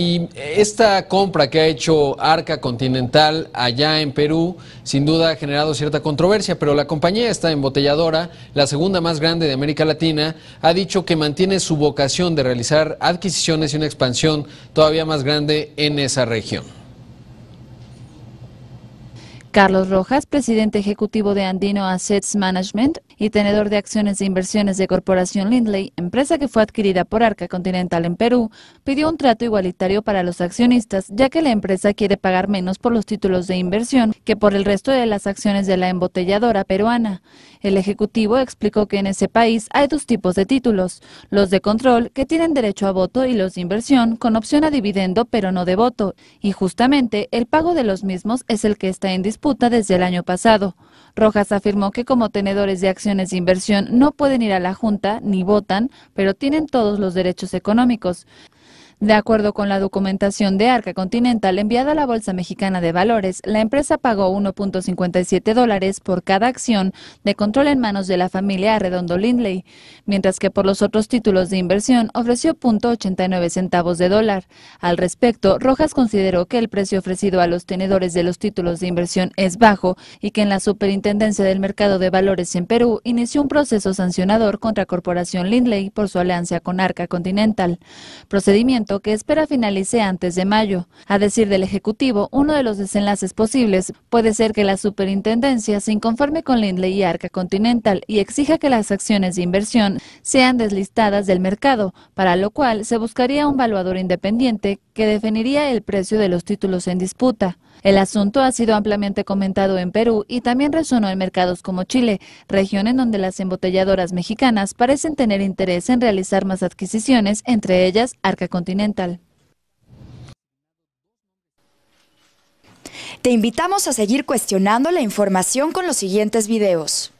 Y esta compra que ha hecho Arca Continental allá en Perú, sin duda ha generado cierta controversia, pero la compañía esta embotelladora, la segunda más grande de América Latina, ha dicho que mantiene su vocación de realizar adquisiciones y una expansión todavía más grande en esa región. Carlos Rojas, presidente ejecutivo de Andino Assets Management y tenedor de acciones de inversiones de Corporación Lindley, empresa que fue adquirida por Arca Continental en Perú, pidió un trato igualitario para los accionistas, ya que la empresa quiere pagar menos por los títulos de inversión que por el resto de las acciones de la embotelladora peruana. El ejecutivo explicó que en ese país hay dos tipos de títulos, los de control, que tienen derecho a voto, y los de inversión, con opción a dividendo pero no de voto, y justamente el pago de los mismos es el que está en disposición desde el año pasado. Rojas afirmó que como tenedores de acciones de inversión no pueden ir a la Junta ni votan, pero tienen todos los derechos económicos. De acuerdo con la documentación de Arca Continental enviada a la Bolsa Mexicana de Valores, la empresa pagó 1.57 dólares por cada acción de control en manos de la familia Arredondo Lindley, mientras que por los otros títulos de inversión ofreció 0.89 centavos de dólar. Al respecto, Rojas consideró que el precio ofrecido a los tenedores de los títulos de inversión es bajo y que en la Superintendencia del Mercado de Valores en Perú inició un proceso sancionador contra Corporación Lindley por su alianza con Arca Continental. Procedimiento que espera finalice antes de mayo. A decir del Ejecutivo, uno de los desenlaces posibles puede ser que la superintendencia se inconforme con Lindley y Arca Continental y exija que las acciones de inversión sean deslistadas del mercado, para lo cual se buscaría un valuador independiente que definiría el precio de los títulos en disputa. El asunto ha sido ampliamente comentado en Perú y también resonó en mercados como Chile, región en donde las embotelladoras mexicanas parecen tener interés en realizar más adquisiciones, entre ellas Arca Continental. Te invitamos a seguir cuestionando la información con los siguientes videos.